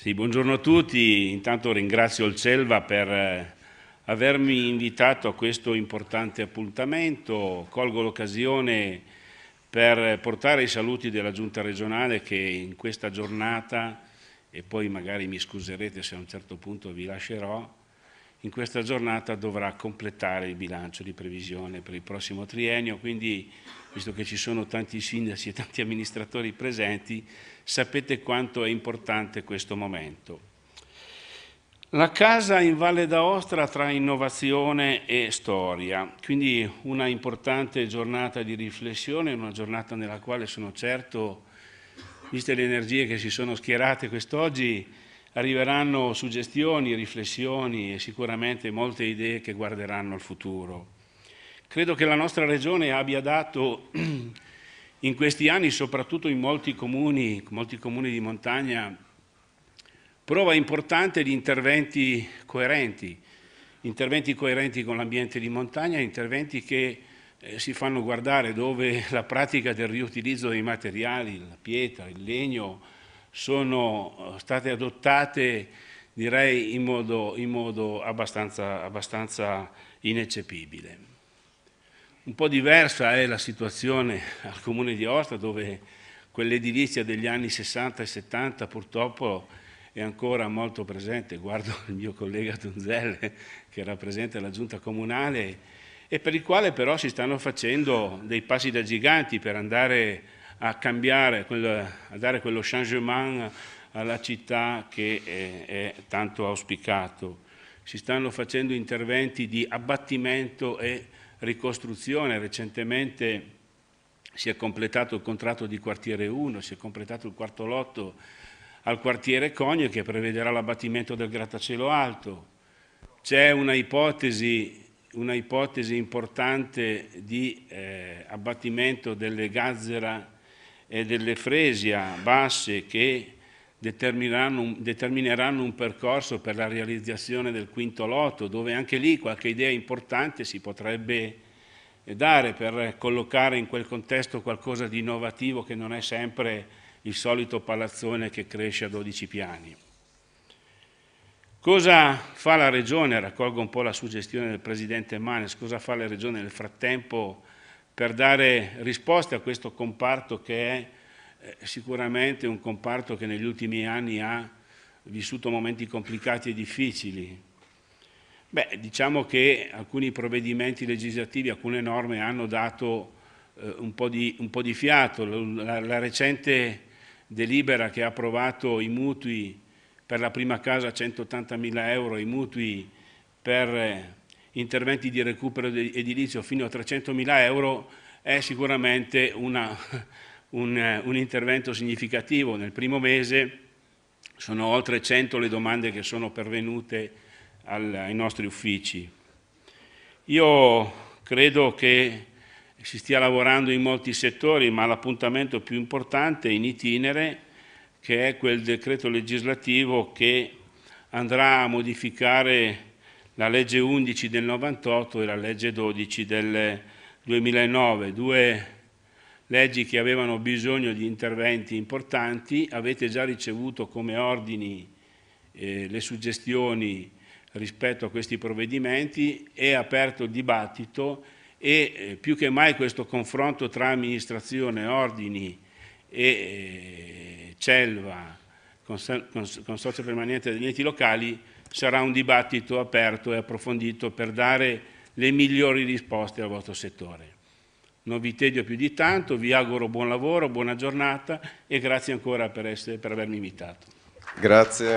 Sì, buongiorno a tutti. Intanto ringrazio il Celva per eh, avermi invitato a questo importante appuntamento. Colgo l'occasione per portare i saluti della Giunta regionale che in questa giornata, e poi magari mi scuserete se a un certo punto vi lascerò, in questa giornata dovrà completare il bilancio di previsione per il prossimo triennio. Quindi visto che ci sono tanti sindaci e tanti amministratori presenti, sapete quanto è importante questo momento. La casa in Valle d'Aostra tra innovazione e storia, quindi una importante giornata di riflessione, una giornata nella quale sono certo, viste le energie che si sono schierate quest'oggi, arriveranno suggestioni, riflessioni e sicuramente molte idee che guarderanno al futuro. Credo che la nostra Regione abbia dato in questi anni, soprattutto in molti comuni, molti comuni di montagna, prova importante di interventi coerenti, interventi coerenti con l'ambiente di montagna, interventi che eh, si fanno guardare dove la pratica del riutilizzo dei materiali, la pietra, il legno, sono eh, state adottate direi in modo, in modo abbastanza, abbastanza ineccepibile. Un po' diversa è la situazione al comune di Osta dove quell'edilizia degli anni 60 e 70 purtroppo è ancora molto presente. Guardo il mio collega Donzelle che rappresenta la giunta comunale e per il quale però si stanno facendo dei passi da giganti per andare a cambiare, a dare quello changement alla città che eh, è, tanto auspicato. Si stanno facendo interventi di abbattimento e ricostruzione. Recentemente si è completato il contratto di quartiere 1, si è completato il quarto lotto al quartiere Cogno che prevederà l'abbattimento del grattacielo alto. C'è una ipotesi una ipotesi importante di eh, abbattimento delle gazzera e delle fresia basse che determineranno, determineranno un percorso per la realizzazione del quinto lotto, dove anche lì qualche idea importante si potrebbe dare per collocare in quel contesto qualcosa di innovativo che non è sempre il solito palazzone che cresce a 12 piani. Cosa fa la Regione? Raccolgo un po' la suggestione del Presidente Manes, cosa fa la Regione nel frattempo per dare risposte a questo comparto che è eh, sicuramente un comparto che negli ultimi anni ha vissuto momenti complicati e difficili. Beh, diciamo che alcuni provvedimenti legislativi, alcune norme hanno dato eh, un, po di, un, po di, fiato. La, la, recente delibera che ha approvato i mutui per la prima casa a 180.000 euro, i mutui per eh, interventi di recupero edilizio fino a 300.000 euro, è sicuramente una, un, eh, un intervento significativo nel primo mese, sono oltre 100 le domande che sono pervenute al, ai nostri uffici. Io credo che si stia lavorando in molti settori, ma l'appuntamento più importante in itinere che è quel decreto legislativo che andrà a modificare la legge 11 del 98 e la legge 12 del 2009, due leggi che avevano bisogno di interventi importanti, avete già ricevuto come ordini eh, le suggestioni rispetto a questi provvedimenti, è aperto il dibattito e eh, più che mai questo confronto tra amministrazione, ordini e eh, CELVA, Consorzio Permanente degli Enti Locali, sarà un dibattito aperto e approfondito per dare le migliori risposte al vostro settore. Non vi tedio più di tanto, vi auguro buon lavoro, buona giornata e grazie ancora per, essere, per avermi invitato. Grazie.